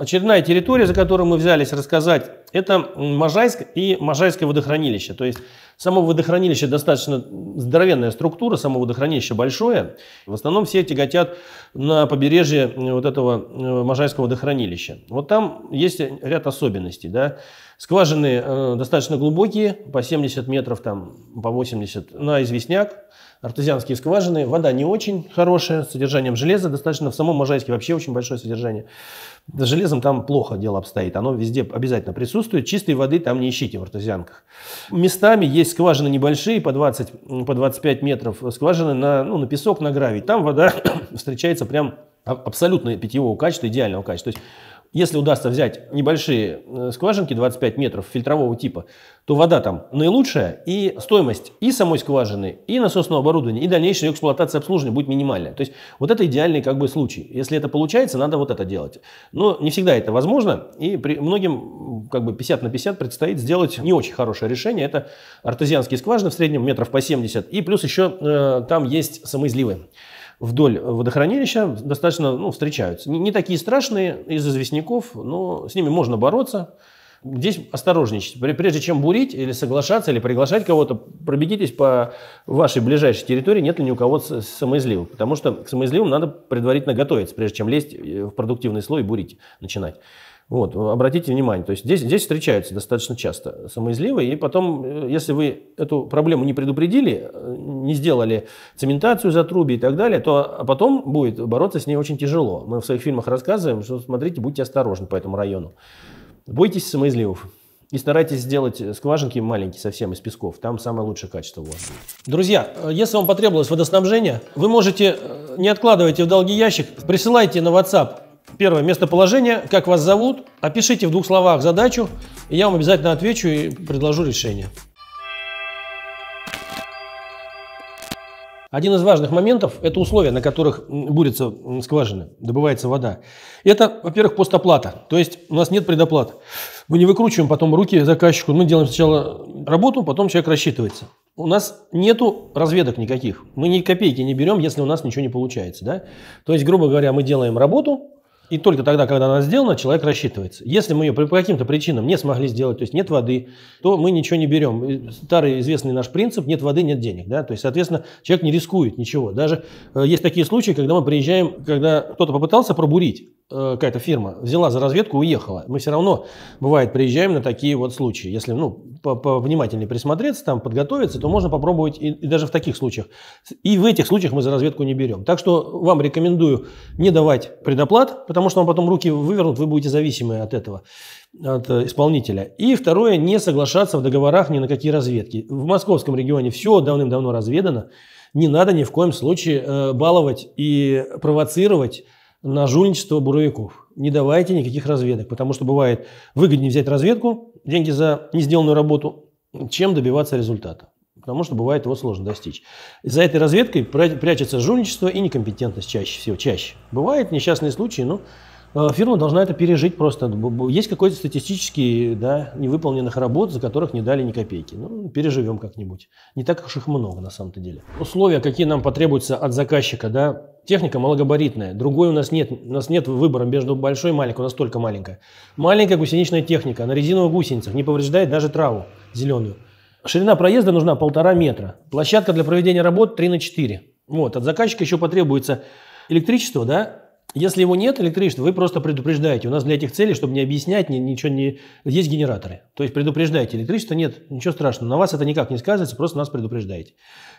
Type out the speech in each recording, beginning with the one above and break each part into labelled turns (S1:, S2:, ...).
S1: Очередная территория, за которую мы взялись рассказать, это Можайск и Можайское водохранилище. То есть само водохранилище достаточно здоровенная структура, само водохранилище большое. В основном все тяготят на побережье вот этого э, Можайского водохранилища. Вот там есть ряд особенностей. Да? Скважины э, достаточно глубокие, по 70 метров, там, по 80 на известняк. Артезианские скважины. Вода не очень хорошая, с содержанием железа достаточно. В самом Можайске вообще очень большое содержание. С железом там плохо дело обстоит. Оно везде обязательно присутствует. Чистой воды там не ищите в артезианках. Местами есть скважины небольшие, по 20, по 25 метров скважины на, ну, на песок, на гравий. Там вода встречается прям абсолютно питьевого качества, идеального качества. То есть если удастся взять небольшие э, скважинки 25 метров фильтрового типа, то вода там наилучшая, и стоимость и самой скважины, и насосного оборудования, и дальнейшая ее эксплуатация обслуживания будет минимальная. То есть вот это идеальный как бы случай. Если это получается, надо вот это делать. Но не всегда это возможно, и при, многим как бы 50 на 50 предстоит сделать не очень хорошее решение. Это артезианские скважины в среднем метров по 70, и плюс еще э, там есть самоизливы вдоль водохранилища достаточно ну, встречаются. Не, не такие страшные из известняков, но с ними можно бороться. Здесь осторожничать Прежде чем бурить или соглашаться, или приглашать кого-то, пробегитесь по вашей ближайшей территории, нет ли ни у кого самоизливов. Потому что к самоизливам надо предварительно готовиться, прежде чем лезть э, в продуктивный слой и бурить, начинать. Вот, обратите внимание, то есть здесь, здесь встречаются достаточно часто самоизливы, и потом, э, если вы эту проблему не предупредили, э, не сделали цементацию за затруби и так далее, то а потом будет бороться с ней очень тяжело. Мы в своих фильмах рассказываем, что смотрите, будьте осторожны по этому району. Бойтесь самоизливов. И старайтесь сделать э, скважинки маленькие совсем из песков. Там самое лучшее качество у Друзья, если вам потребовалось водоснабжение, вы можете, не откладывайте в долгий ящик, присылайте на WhatsApp Первое местоположение, как вас зовут, опишите в двух словах задачу, и я вам обязательно отвечу и предложу решение. Один из важных моментов – это условия, на которых бурятся скважины, добывается вода. Это, во-первых, постоплата, то есть у нас нет предоплаты. Мы не выкручиваем потом руки заказчику, мы делаем сначала работу, потом человек рассчитывается. У нас нету разведок никаких, мы ни копейки не берем, если у нас ничего не получается. Да? То есть, грубо говоря, мы делаем работу, и только тогда, когда она сделана, человек рассчитывается. Если мы ее по каким-то причинам не смогли сделать, то есть нет воды, то мы ничего не берем. Старый известный наш принцип – нет воды, нет денег. Да? То есть, соответственно, человек не рискует ничего. Даже э, есть такие случаи, когда мы приезжаем, когда кто-то попытался пробурить, э, какая-то фирма взяла за разведку, уехала. Мы все равно, бывает, приезжаем на такие вот случаи. Если ну, повнимательнее присмотреться, там, подготовиться, то можно попробовать и, и даже в таких случаях. И в этих случаях мы за разведку не берем. Так что вам рекомендую не давать предоплат, потому потому что вам потом руки вывернут, вы будете зависимы от этого, от э, исполнителя. И второе, не соглашаться в договорах ни на какие разведки. В московском регионе все давным-давно разведано. Не надо ни в коем случае э, баловать и провоцировать на жульничество буровиков. Не давайте никаких разведок, потому что бывает выгоднее взять разведку, деньги за несделанную работу, чем добиваться результата. Потому что бывает его сложно достичь. За этой разведкой прячется жульничество и некомпетентность чаще всего, чаще. Бывают несчастные случаи, но э, фирма должна это пережить просто. Есть какой-то статистический, да, невыполненных работ, за которых не дали ни копейки. Ну, переживем как-нибудь. Не так уж их много на самом-то деле. Условия, какие нам потребуются от заказчика, да, техника малогабаритная. Другой у нас нет, у нас нет выбора между большой и маленькой, у нас только маленькая. Маленькая гусеничная техника на резиновых гусеницах не повреждает даже траву зеленую. Ширина проезда нужна полтора метра. Площадка для проведения работ 3 на 4. Вот, от заказчика еще потребуется электричество, да? Если его нет, электричество, вы просто предупреждаете. У нас для этих целей, чтобы не объяснять, ни, ничего не... Есть генераторы. То есть предупреждаете. Электричества нет, ничего страшного. На вас это никак не сказывается, просто нас предупреждаете.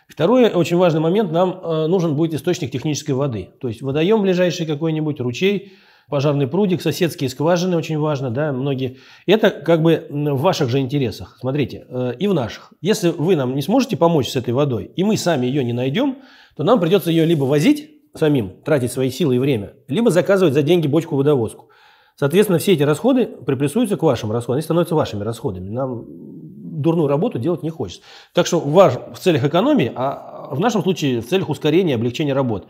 S1: Второй очень важный момент. Нам э, нужен будет источник технической воды. То есть водоем ближайший какой-нибудь, ручей – пожарный прудик, соседские скважины, очень важно, да, многие. Это как бы в ваших же интересах, смотрите, э, и в наших. Если вы нам не сможете помочь с этой водой, и мы сами ее не найдем, то нам придется ее либо возить самим, тратить свои силы и время, либо заказывать за деньги бочку-водовозку. Соответственно, все эти расходы приплюсуются к вашим расходам, они становятся вашими расходами. Нам дурную работу делать не хочется. Так что ваш, в целях экономии, а, а в нашем случае в целях ускорения, облегчения работ,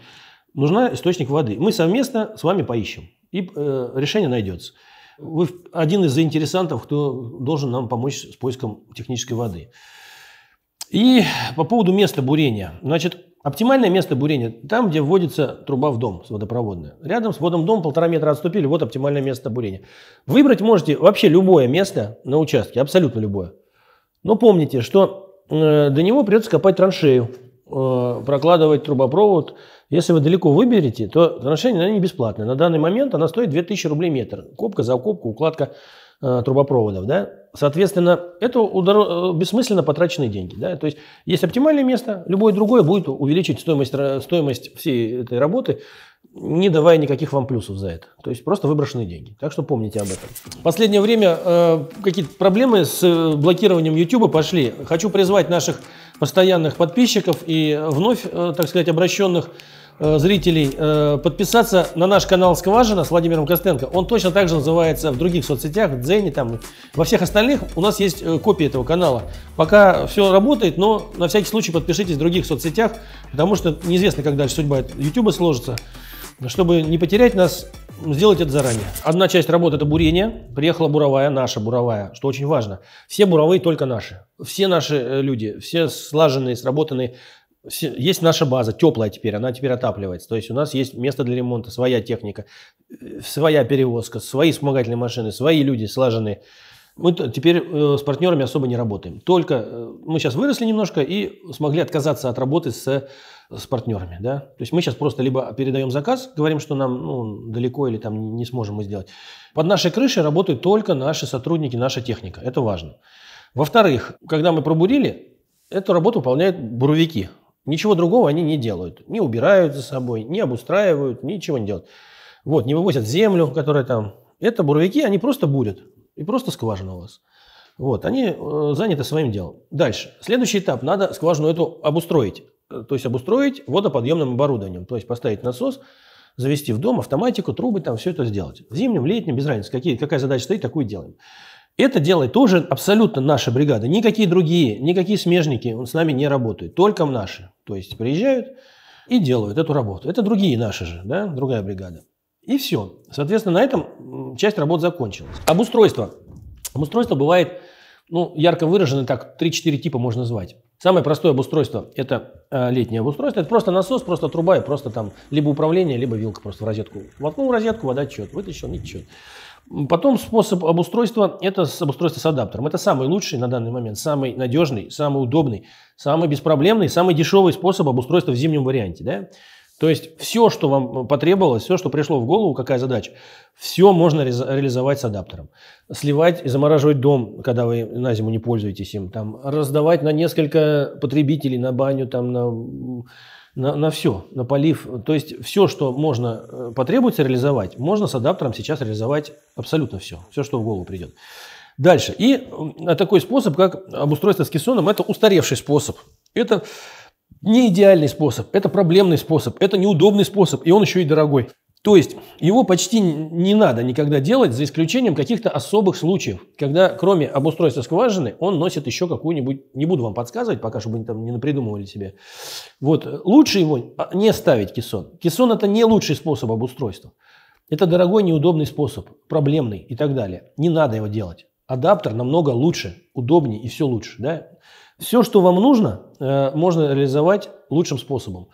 S1: нужна источник воды. Мы совместно с вами поищем и э, решение найдется. Вы один из заинтересантов, кто должен нам помочь с поиском технической воды. И по поводу места бурения. Значит, оптимальное место бурения – там, где вводится труба в дом водопроводная. Рядом с водом дом полтора метра отступили, вот оптимальное место бурения. Выбрать можете вообще любое место на участке, абсолютно любое. Но помните, что э, до него придется копать траншею. Э, прокладывать трубопровод. Если вы далеко выберете, то отношения не бесплатные. На данный момент она стоит 2000 рублей метр. Копка, закопка, укладка э, трубопроводов. Да? Соответственно, это удар... Э, бессмысленно потраченные деньги. Да? То есть есть оптимальное место, любое другое будет увеличить стоимость, э, стоимость всей этой работы не давая никаких вам плюсов за это. То есть просто выброшенные деньги. Так что помните об этом. В последнее время э, какие-то проблемы с э, блокированием YouTube пошли. Хочу призвать наших постоянных подписчиков и вновь, э, так сказать, обращенных э, зрителей э, подписаться на наш канал «Скважина» с Владимиром Костенко. Он точно так же называется в других соцсетях, в Дзене, там, во всех остальных. У нас есть э, копия этого канала. Пока все работает, но на всякий случай подпишитесь в других соцсетях, потому что неизвестно, как дальше судьба YouTube сложится. Чтобы не потерять нас, сделать это заранее. Одна часть работы – это бурение. Приехала буровая, наша буровая, что очень важно. Все буровые только наши. Все наши э, люди, все слаженные, сработанные. Все, есть наша база, теплая теперь, она теперь отапливается. То есть у нас есть место для ремонта, своя техника, э, своя перевозка, свои вспомогательные машины, свои люди слаженные мы теперь э, с партнерами особо не работаем. Только э, мы сейчас выросли немножко и смогли отказаться от работы с, с партнерами. Да? То есть мы сейчас просто либо передаем заказ, говорим, что нам ну, далеко или там не сможем мы сделать. Под нашей крышей работают только наши сотрудники, наша техника. Это важно. Во-вторых, когда мы пробурили, эту работу выполняют буровики. Ничего другого они не делают. Не убирают за собой, не обустраивают, ничего не делают. Вот, не вывозят землю, которая там. Это буровики, они просто бурят и просто скважина у вас. Вот, они э, заняты своим делом. Дальше. Следующий этап. Надо скважину эту обустроить. Э, то есть обустроить водоподъемным оборудованием. То есть поставить насос, завести в дом автоматику, трубы, там все это сделать. В зимнем, летнем, без разницы, какие, какая задача стоит, такую делаем. Это делает тоже абсолютно наша бригада. Никакие другие, никакие смежники с нами не работают. Только наши. То есть приезжают и делают эту работу. Это другие наши же, да, другая бригада. И все. Соответственно, на этом часть работ закончилась. Обустройство. Обустройство бывает, ну, ярко выражено, так, 3-4 типа можно назвать. Самое простое обустройство – это э, летнее обустройство. Это просто насос, просто труба и просто там либо управление, либо вилка просто в розетку. Воткнул в розетку, вода течет, вытащил, не течет. Потом способ обустройства – это обустройство с адаптером. Это самый лучший на данный момент, самый надежный, самый удобный, самый беспроблемный, самый дешевый способ обустройства в зимнем варианте. Да? То есть все, что вам потребовалось, все, что пришло в голову, какая задача, все можно ре реализовать с адаптером. Сливать и замораживать дом, когда вы на зиму не пользуетесь им, там, раздавать на несколько потребителей, на баню, там, на, на, на все, на полив. То есть все, что можно э, потребуется реализовать, можно с адаптером сейчас реализовать абсолютно все, все, что в голову придет. Дальше. И такой способ, как обустройство с кессоном, это устаревший способ. Это не идеальный способ, это проблемный способ, это неудобный способ, и он еще и дорогой. То есть его почти не надо никогда делать, за исключением каких-то особых случаев, когда кроме обустройства скважины он носит еще какую-нибудь, не буду вам подсказывать, пока чтобы они там не напридумывали себе. Вот, лучше его а, не ставить кессон. Кессон это не лучший способ обустройства. Это дорогой, неудобный способ, проблемный и так далее. Не надо его делать адаптер намного лучше, удобнее и все лучше. Да? Все, что вам нужно, э, можно реализовать лучшим способом.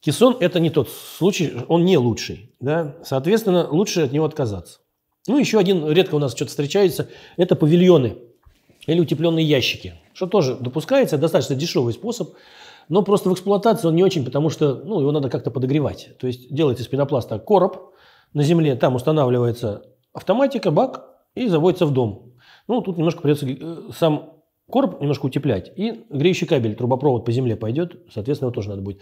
S1: Кессон – это не тот случай, он не лучший. Да? Соответственно, лучше от него отказаться. Ну, еще один, редко у нас что-то встречается, это павильоны или утепленные ящики, что тоже допускается, достаточно дешевый способ, но просто в эксплуатации он не очень, потому что ну, его надо как-то подогревать. То есть делается из пенопласта короб на земле, там устанавливается автоматика, бак и заводится в дом. Ну, тут немножко придется э, сам короб немножко утеплять. И греющий кабель, трубопровод по земле пойдет, соответственно, его тоже надо будет.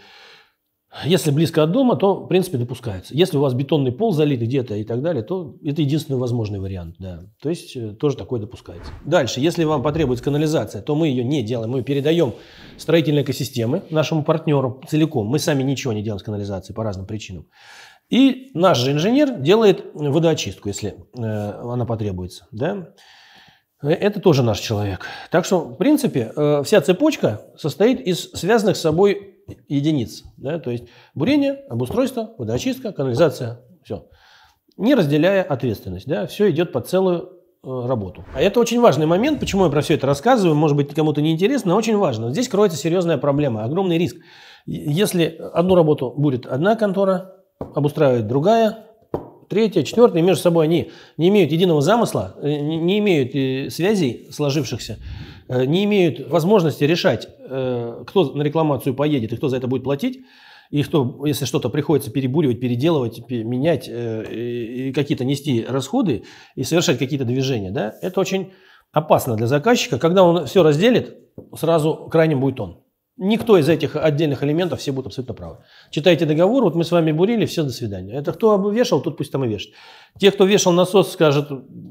S1: Если близко от дома, то, в принципе, допускается. Если у вас бетонный пол залит где-то и так далее, то это единственный возможный вариант. Да. То есть, э, тоже такое допускается. Дальше, если вам потребуется канализация, то мы ее не делаем. Мы передаем строительные экосистемы нашему партнеру целиком. Мы сами ничего не делаем с канализацией по разным причинам. И наш же инженер делает э, водоочистку, если э, она потребуется. Да? Э, это тоже наш человек. Так что, в принципе, э, вся цепочка состоит из связанных с собой единиц. Да? То есть бурение, обустройство, водоочистка, канализация, все. Не разделяя ответственность. Да? Все идет по целую э, работу. А это очень важный момент, почему я про все это рассказываю, может быть, кому-то не интересно, но очень важно. Здесь кроется серьезная проблема, огромный риск. Если одну работу будет одна контора, обустраивает другая, третья, четвертая, между собой они не имеют единого замысла, э, не имеют э, связей сложившихся, э, не имеют возможности решать, кто на рекламацию поедет и кто за это будет платить, и кто, если что-то приходится перебуривать, переделывать, менять, и какие-то нести расходы и совершать какие-то движения, да, это очень опасно для заказчика. Когда он все разделит, сразу крайним будет он. Никто из этих отдельных элементов, все будут абсолютно правы. Читайте договор, вот мы с вами бурили, все, до свидания. Это кто вешал, тот пусть там и вешает. Те, кто вешал насос, скажут,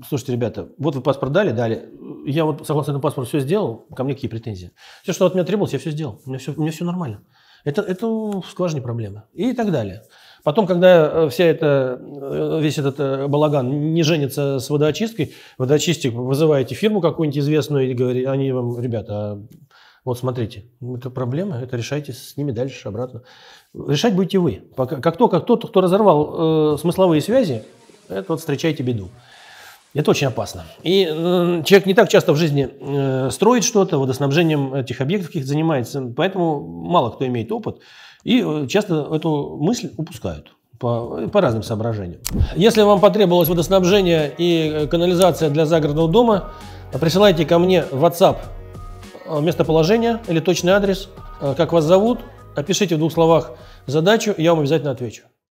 S1: слушайте, ребята, вот вы паспорт дали, дали, я вот согласно этому паспорту все сделал, ко мне какие претензии. Все, что от меня требовалось, я все сделал, у меня все, у меня все нормально. Это, это в скважине проблема. И так далее. Потом, когда э, вся эта, э, весь этот э, балаган не женится с водоочисткой, водоочистик, вызываете фирму какую-нибудь известную и говорите, они вам, ребята, а вот смотрите, это проблема, это решайте с ними дальше обратно. Решать будете вы. Пока, как только кто-то, кто разорвал э, смысловые связи, это вот встречайте беду. Это очень опасно. И э, человек не так часто в жизни э, строит что-то, водоснабжением этих объектов каких-то занимается, поэтому мало кто имеет опыт. И э, часто эту мысль упускают по, по разным соображениям. Если вам потребовалось водоснабжение и э, канализация для загородного дома, присылайте ко мне в WhatsApp Э, местоположение или точный адрес, э, как вас зовут, опишите в двух словах задачу, и я вам обязательно отвечу.